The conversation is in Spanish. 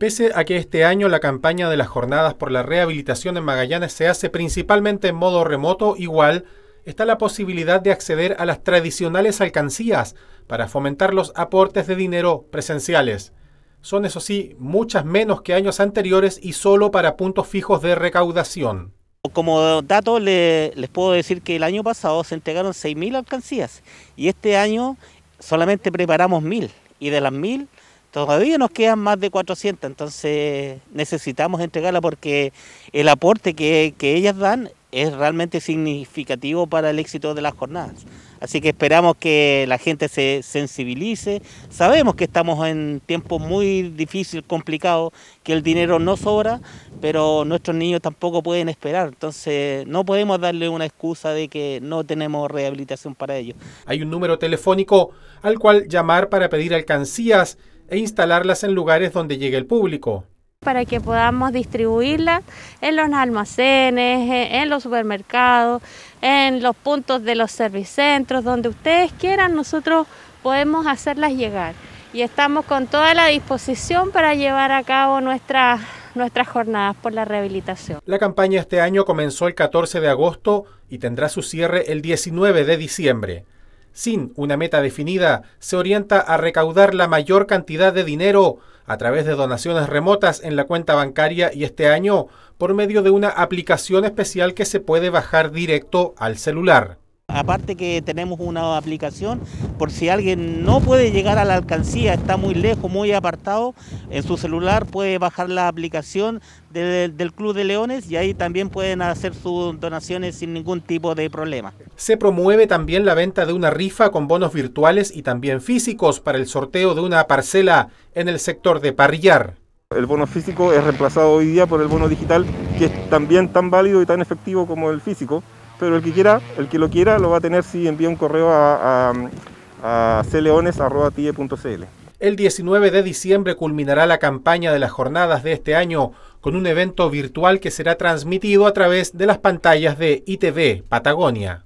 pese a que este año la campaña de las jornadas por la rehabilitación en Magallanes se hace principalmente en modo remoto, igual está la posibilidad de acceder a las tradicionales alcancías para fomentar los aportes de dinero presenciales. Son, eso sí, muchas menos que años anteriores y solo para puntos fijos de recaudación. Como dato les puedo decir que el año pasado se entregaron 6.000 alcancías y este año solamente preparamos 1.000 y de las 1.000 Todavía nos quedan más de 400, entonces necesitamos entregarla porque el aporte que, ellas dan es realmente significativo para el éxito de las jornadas. Así que esperamos que la gente se sensibilice. Sabemos que estamos en tiempos muy difíciles, complicados, que el dinero no sobra, pero nuestros niños tampoco pueden esperar. Entonces no podemos darle una excusa de que no tenemos rehabilitación para ellos. Hay un número telefónico al cual llamar para pedir alcancías e instalarlas en lugares donde llegue el público para que podamos distribuirlas en los almacenes, en los supermercados, en los puntos de los servicentros, donde ustedes quieran, nosotros podemos hacerlas llegar. Y estamos con toda la disposición para llevar a cabo nuestras, nuestras jornadas por la rehabilitación. La campaña este año comenzó el 14 de agosto y tendrá su cierre el 19 de diciembre sin una meta definida, se orienta a recaudar la mayor cantidad de dinero a través de donaciones remotas en la cuenta bancaria y este año por medio de una aplicación especial que se puede bajar directo al celular. Aparte que tenemos una aplicación por si alguien no puede llegar a la alcancía, está muy lejos, muy apartado, en su celular puede bajar la aplicación del Club de Leones y ahí también pueden hacer sus donaciones sin ningún tipo de problema. Se promueve también la venta de una rifa con bonos virtuales y también físicos para el sorteo de una parcela en el sector de Parrillar. El bono físico es reemplazado hoy día por el bono digital, que es también tan válido y tan efectivo como el físico pero el que quiera, el que lo quiera lo va a tener si envía un correo a, a, a El 19 de diciembre culminará la campaña de las jornadas de este año con un evento virtual que será transmitido a través de las pantallas de ITV Patagonia.